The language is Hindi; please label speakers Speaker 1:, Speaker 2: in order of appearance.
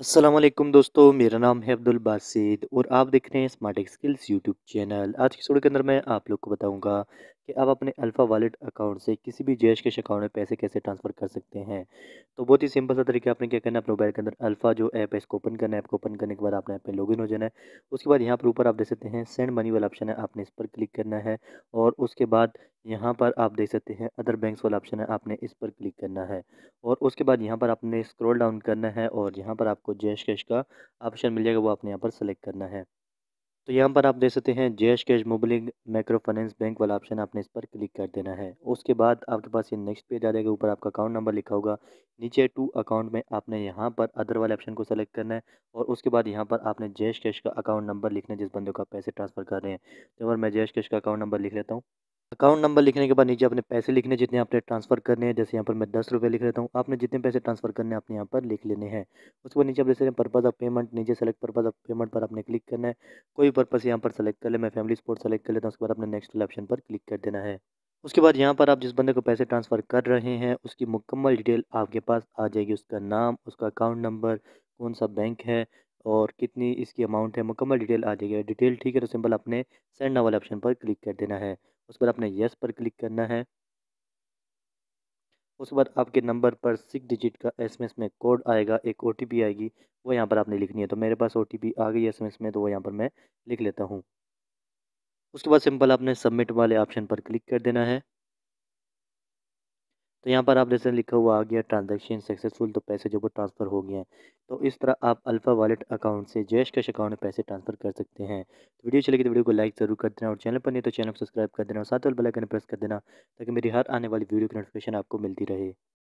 Speaker 1: असलम दोस्तों मेरा नाम है अब्दुल बासिद और आप देख रहे हैं स्मार्ट स्किल्स यूट्यूब चैनल आज की वीडियो के अंदर मैं आप लोग को बताऊंगा कि आप अपने अल्फ़ा वॉलेट अकाउंट से किसी भी जैश के अकाउंट में पैसे कैसे ट्रांसफ़र कर सकते हैं तो बहुत ही सिंपल सा तरीका आपने क्या करना है अपने मोबाइल के अंदर अल्फ़ा जो ऐप है इसको ओपन करना है ऐप को ओपन करने के बाद आपने ऐप पे लॉगिन हो जाना है उसके बाद यहाँ पर ऊपर आप देख सकते हैं सेंड मनी वाला ऑप्शन है आपने इस पर क्लिक करना है और उसके बाद यहाँ पर आप देख सकते हैं अदर बैंक्स वाला ऑप्शन है आपने इस पर क्लिक करना है और उसके बाद यहाँ पर आपने स्क्रॉल डाउन करना है और यहाँ पर आपको जैश कैश का ऑप्शन मिल जाएगा वो आपने यहाँ पर सेलेक्ट करना है तो यहाँ पर आप देख सकते हैं Jazz Cash Mobilink Microfinance Bank वाला ऑप्शन आपने इस पर क्लिक कर देना है उसके बाद आपके पास ये नेक्स्ट पेज आ जाएगा ऊपर आपका अकाउंट नंबर लिखा होगा नीचे टू अकाउंट में आपने यहाँ पर अदर वाले ऑप्शन को सेलेक्ट करना है और उसके बाद यहाँ पर आपने जैश कैश का अकाउंट नंबर लिखना है जिस बंदे का पैसे ट्रांसफ़र कर रहे हैं तो अगर मैं जैश कैश का अकाउंट नंबर लिख लेता हूँ अकाउंट नंबर लिखने के बाद नीचे अपने पैसे लिखने जितने आपने ट्रांसफ़र करने हैं जैसे यहाँ पर मैं दस रुपये लिख लेता हूँ आपने जितने पैसे ट्रांसफ़र करने हैं आपने यहाँ पर लिख लेने हैं उसके बाद नीचे आप जैसे पर्पज़ ऑफ पेमेंट नीचे सेलेक्ट पर्पज़ ऑफ पेमेंट पर आपने क्लिक करना है कोई पर्पज़ यहाँ पर सेलेक्ट कर ले मैं फैमिली स्पोर्ट सेलेक्ट कर लेता हूँ उसके बाद अपने नेक्स्ट ऑप्शन पर क्लिक कर देना है उसके बाद यहाँ पर आप जिस बंदे को पैसे ट्रांसफ़र कर रहे हैं उसकी मुकम्मल डिटेल आपके पास आ जाएगी उसका नाम उसका अकाउंट नंबर कौन सा बैंक है और कितनी इसकी अमाउंट है मुकम्मल डिटेल आ जाएगी डिटेल ठीक है तो सिंपल अपने सेंड ना वाले ऑप्शन पर क्लिक कर देना है उसके बाद अपने येस पर क्लिक करना है उसके बाद आपके नंबर पर सिक्स डिजिट का एसएमएस में कोड आएगा एक ओ आएगी वो यहाँ पर आपने लिखनी है तो मेरे पास ओ आ गई एसएमएस में तो वो यहाँ पर मैं लिख लेता हूँ उसके बाद सिंपल आपने सबमिट वाले ऑप्शन पर क्लिक कर देना है तो यहाँ पर आप जैसे लिखा हुआ आ गया ट्रांजेक्शन सक्सेसफुल तो पैसे जो वो ट्रांसफ़र हो गए हैं तो इस तरह आप अल्फ़ा वॉलेट अकाउंट से जैश कैश अकाउंट में पैसे ट्रांसफ़र कर सकते हैं तो वीडियो चलेगी तो वीडियो को लाइक ज़रूर कर देना और चैनल पर नहीं तो चैनल को सब्सक्राइब कर देना और साथ वाले बेल आइकन प्रेस कर देना ताकि मेरी हर आने वाली वीडियो की नोटिफिकेशन आपको मिलती रहे